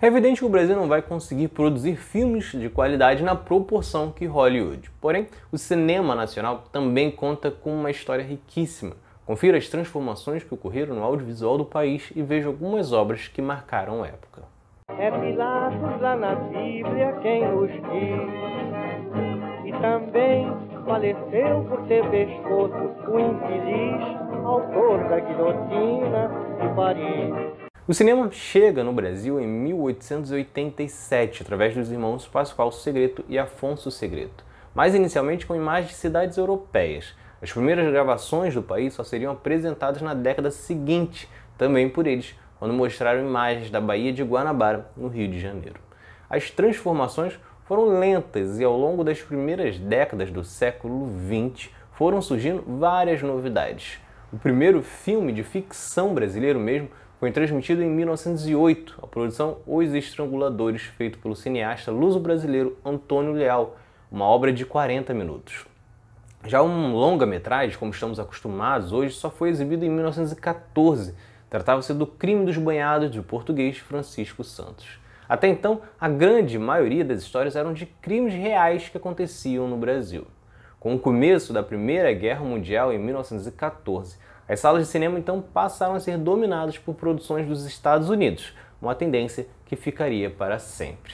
É evidente que o Brasil não vai conseguir produzir filmes de qualidade na proporção que Hollywood. Porém, o cinema nacional também conta com uma história riquíssima. Confira as transformações que ocorreram no audiovisual do país e veja algumas obras que marcaram a época. É Pilatos lá na Bíblia quem os diz E também faleceu por ter pescoço o infeliz Autor da guilhotina de Paris o cinema chega no Brasil em 1887, através dos irmãos Pascoal Segreto e Afonso Segreto, mas inicialmente com imagens de cidades europeias. As primeiras gravações do país só seriam apresentadas na década seguinte, também por eles, quando mostraram imagens da Baía de Guanabara, no Rio de Janeiro. As transformações foram lentas e ao longo das primeiras décadas do século XX foram surgindo várias novidades. O primeiro filme de ficção brasileiro mesmo foi transmitido em 1908, a produção Os Estranguladores, feito pelo cineasta luso-brasileiro Antônio Leal, uma obra de 40 minutos. Já um longa-metragem, como estamos acostumados hoje, só foi exibido em 1914. Tratava-se do Crime dos Banhados, do português Francisco Santos. Até então, a grande maioria das histórias eram de crimes reais que aconteciam no Brasil. Com o começo da Primeira Guerra Mundial em 1914, as salas de cinema então passaram a ser dominadas por produções dos Estados Unidos, uma tendência que ficaria para sempre.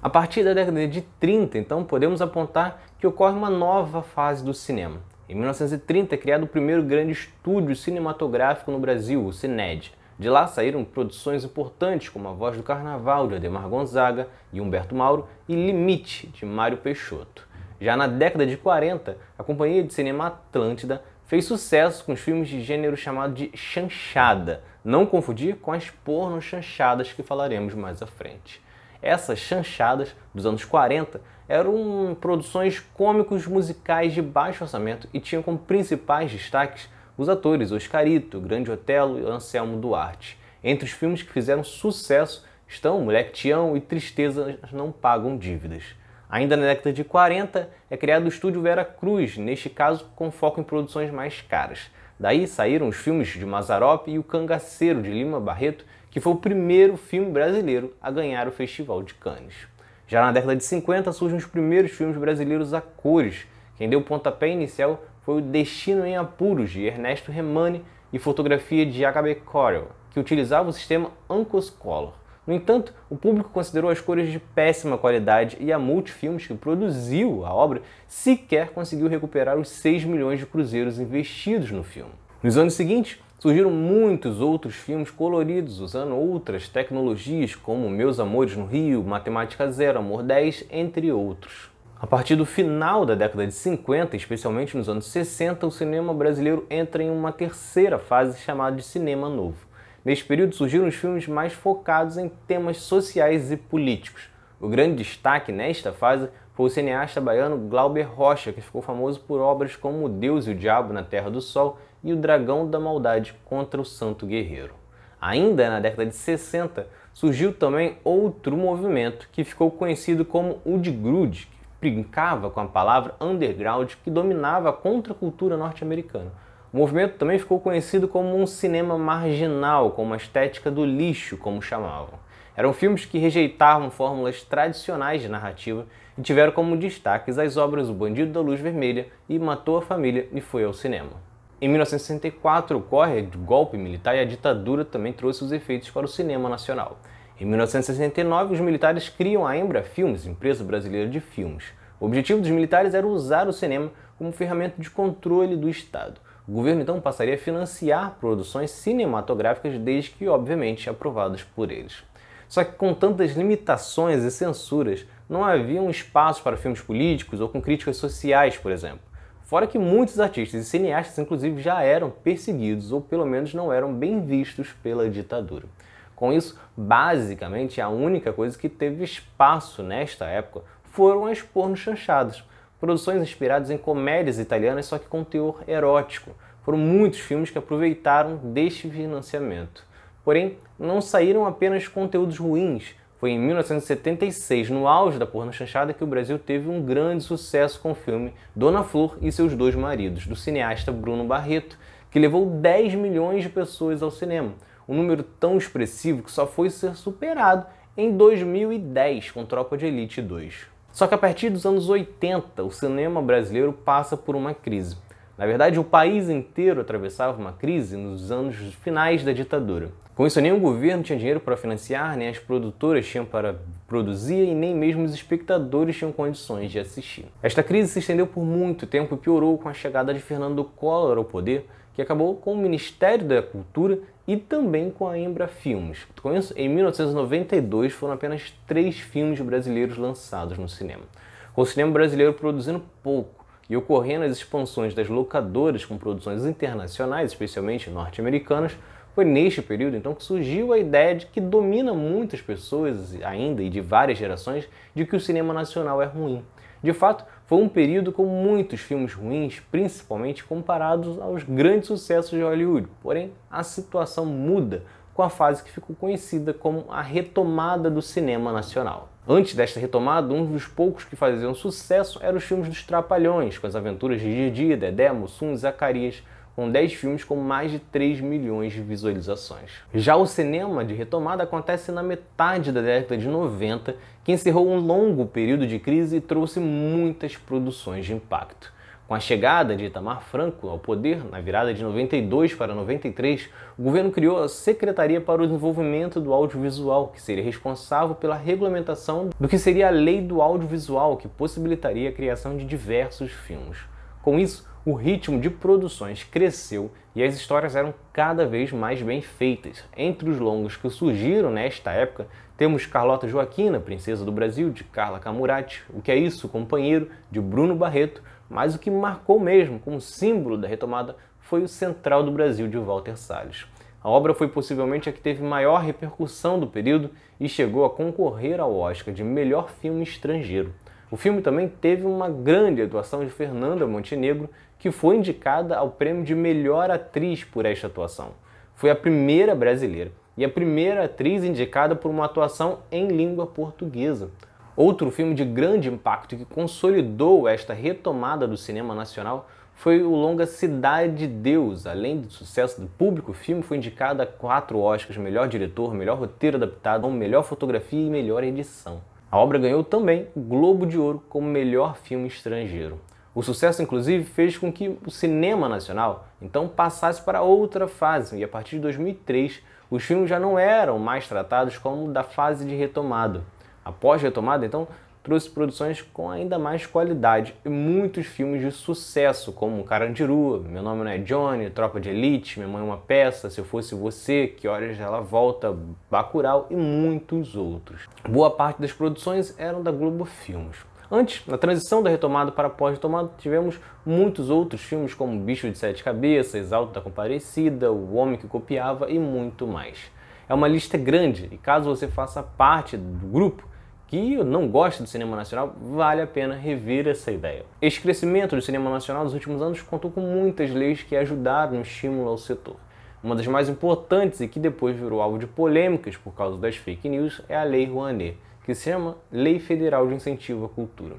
A partir da década de 30, então, podemos apontar que ocorre uma nova fase do cinema. Em 1930 é criado o primeiro grande estúdio cinematográfico no Brasil, o Cined. De lá saíram produções importantes como A Voz do Carnaval, de Ademar Gonzaga e Humberto Mauro, e Limite, de Mário Peixoto. Já na década de 40, a Companhia de Cinema Atlântida fez sucesso com os filmes de gênero chamado de chanchada, não confundir com as porno chanchadas que falaremos mais à frente. Essas chanchadas dos anos 40 eram produções cômicos musicais de baixo orçamento e tinham como principais destaques os atores Oscarito, Grande Otelo e Anselmo Duarte. Entre os filmes que fizeram sucesso estão Moleque Tião e Tristezas Não Pagam Dívidas. Ainda na década de 40, é criado o estúdio Vera Cruz, neste caso com foco em produções mais caras. Daí saíram os filmes de Mazarop e O Cangaceiro de Lima Barreto, que foi o primeiro filme brasileiro a ganhar o Festival de Cannes. Já na década de 50 surgem os primeiros filmes brasileiros a cores. Quem deu o pontapé inicial foi o Destino em Apuros, de Ernesto Remani, e fotografia de H.B. Corel, que utilizava o sistema Ancos Color. No entanto, o público considerou as cores de péssima qualidade e a Multifilmes, que produziu a obra, sequer conseguiu recuperar os 6 milhões de cruzeiros investidos no filme. Nos anos seguintes, surgiram muitos outros filmes coloridos usando outras tecnologias como Meus Amores no Rio, Matemática Zero, Amor 10, entre outros. A partir do final da década de 50, especialmente nos anos 60, o cinema brasileiro entra em uma terceira fase chamada de cinema novo. Neste período surgiram os filmes mais focados em temas sociais e políticos. O grande destaque nesta fase foi o cineasta baiano Glauber Rocha, que ficou famoso por obras como Deus e o Diabo na Terra do Sol e O Dragão da Maldade contra o Santo Guerreiro. Ainda na década de 60, surgiu também outro movimento que ficou conhecido como o de grunge, que brincava com a palavra underground que dominava a contracultura norte-americana. O movimento também ficou conhecido como um cinema marginal, com uma estética do lixo, como chamavam. Eram filmes que rejeitavam fórmulas tradicionais de narrativa e tiveram como destaques as obras O Bandido da Luz Vermelha e Matou a Família e Foi ao Cinema. Em 1964 ocorre o golpe militar e a ditadura também trouxe os efeitos para o cinema nacional. Em 1969, os militares criam a Embra Filmes, empresa brasileira de filmes. O objetivo dos militares era usar o cinema como ferramenta de controle do Estado. O governo então passaria a financiar produções cinematográficas desde que, obviamente, aprovadas por eles. Só que com tantas limitações e censuras, não havia um espaço para filmes políticos ou com críticas sociais, por exemplo. Fora que muitos artistas e cineastas, inclusive, já eram perseguidos ou pelo menos não eram bem vistos pela ditadura. Com isso, basicamente, a única coisa que teve espaço nesta época foram as porno chanchadas, produções inspiradas em comédias italianas, só que com teor erótico. Foram muitos filmes que aproveitaram deste financiamento. Porém, não saíram apenas conteúdos ruins. Foi em 1976, no auge da porna chanchada, que o Brasil teve um grande sucesso com o filme Dona Flor e seus dois maridos, do cineasta Bruno Barreto, que levou 10 milhões de pessoas ao cinema. Um número tão expressivo que só foi ser superado em 2010 com Tropa de Elite 2. Só que a partir dos anos 80, o cinema brasileiro passa por uma crise. Na verdade, o país inteiro atravessava uma crise nos anos finais da ditadura. Com isso, nem o governo tinha dinheiro para financiar, nem as produtoras tinham para produzir e nem mesmo os espectadores tinham condições de assistir. Esta crise se estendeu por muito tempo e piorou com a chegada de Fernando Collor ao poder, que acabou com o Ministério da Cultura e também com a Embra Filmes. Com isso, em 1992 foram apenas três filmes brasileiros lançados no cinema. Com o cinema brasileiro produzindo pouco e ocorrendo as expansões das locadoras com produções internacionais, especialmente norte-americanas, foi neste período então que surgiu a ideia de que domina muitas pessoas ainda e de várias gerações de que o cinema nacional é ruim. De fato, foi um período com muitos filmes ruins, principalmente comparados aos grandes sucessos de Hollywood. Porém, a situação muda com a fase que ficou conhecida como a retomada do cinema nacional. Antes desta retomada, um dos poucos que faziam sucesso eram os filmes dos Trapalhões, com as aventuras de Didi, Dedé, Mussum e Zacarias, com 10 filmes com mais de 3 milhões de visualizações. Já o cinema de retomada acontece na metade da década de 90, que encerrou um longo período de crise e trouxe muitas produções de impacto. Com a chegada de Itamar Franco ao poder, na virada de 92 para 93, o governo criou a Secretaria para o Desenvolvimento do Audiovisual, que seria responsável pela regulamentação do que seria a Lei do Audiovisual, que possibilitaria a criação de diversos filmes. Com isso, o ritmo de produções cresceu e as histórias eram cada vez mais bem feitas. Entre os longos que surgiram nesta época, temos Carlota Joaquina, Princesa do Brasil, de Carla Camurati, O Que É Isso, Companheiro, de Bruno Barreto, mas o que marcou mesmo como símbolo da retomada foi o Central do Brasil, de Walter Salles. A obra foi possivelmente a que teve maior repercussão do período e chegou a concorrer ao Oscar de melhor filme estrangeiro. O filme também teve uma grande atuação de Fernanda Montenegro, que foi indicada ao prêmio de melhor atriz por esta atuação. Foi a primeira brasileira e a primeira atriz indicada por uma atuação em língua portuguesa. Outro filme de grande impacto que consolidou esta retomada do cinema nacional foi o longa Cidade de Deus. Além do sucesso do público, o filme foi indicado a quatro Oscars: melhor diretor, melhor roteiro adaptado, melhor fotografia e melhor edição. A obra ganhou também o Globo de Ouro como melhor filme estrangeiro. O sucesso, inclusive, fez com que o cinema nacional então passasse para outra fase, e a partir de 2003 os filmes já não eram mais tratados como da fase de retomada. Após retomada, então, trouxe produções com ainda mais qualidade e muitos filmes de sucesso, como Carandiru, Meu Nome Não É Johnny, Tropa de Elite, Minha Mãe é uma Peça, Se Eu Fosse Você, Que Horas Ela Volta, Bacurau e muitos outros. Boa parte das produções eram da Globo Filmes. Antes, na transição da retomada para pós-retomada, tivemos muitos outros filmes como Bicho de Sete Cabeças, Alto da Comparecida, O Homem que Copiava e muito mais. É uma lista grande e caso você faça parte do grupo, que não gosta do cinema nacional, vale a pena rever essa ideia. Este crescimento do cinema nacional nos últimos anos contou com muitas leis que ajudaram no estímulo ao setor. Uma das mais importantes e que depois virou alvo de polêmicas por causa das fake news é a Lei Rouanet, que se chama Lei Federal de Incentivo à Cultura.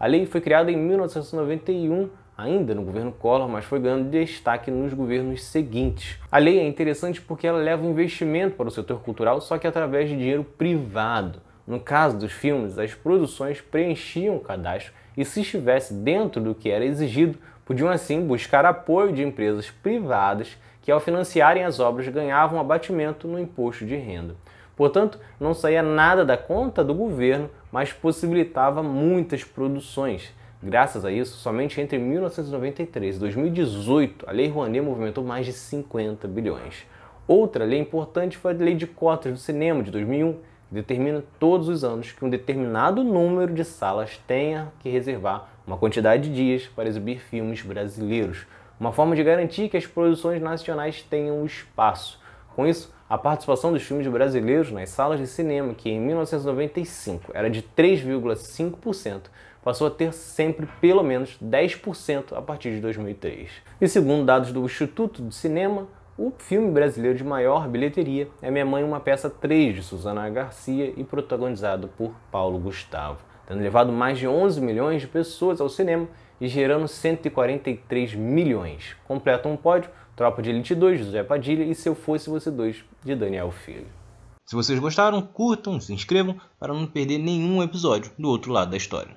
A lei foi criada em 1991 ainda no governo Collor, mas foi ganhando destaque nos governos seguintes. A lei é interessante porque ela leva investimento para o setor cultural, só que através de dinheiro privado. No caso dos filmes, as produções preenchiam o cadastro e, se estivesse dentro do que era exigido, podiam assim buscar apoio de empresas privadas que, ao financiarem as obras, ganhavam abatimento no imposto de renda. Portanto, não saía nada da conta do governo, mas possibilitava muitas produções. Graças a isso, somente entre 1993 e 2018, a Lei Rouanet movimentou mais de 50 bilhões. Outra lei importante foi a Lei de Cotas do Cinema de 2001, determina todos os anos que um determinado número de salas tenha que reservar uma quantidade de dias para exibir filmes brasileiros, uma forma de garantir que as produções nacionais tenham espaço. Com isso, a participação dos filmes brasileiros nas salas de cinema, que em 1995 era de 3,5%, passou a ter sempre pelo menos 10% a partir de 2003. E segundo dados do Instituto de Cinema, o filme brasileiro de maior bilheteria é Minha Mãe, uma peça 3 de Susana Garcia e protagonizado por Paulo Gustavo, tendo levado mais de 11 milhões de pessoas ao cinema e gerando 143 milhões. Completam um pódio Tropa de Elite 2 de José Padilha e Se Eu Fosse Você 2 de Daniel Filho. Se vocês gostaram, curtam, se inscrevam para não perder nenhum episódio do outro lado da história.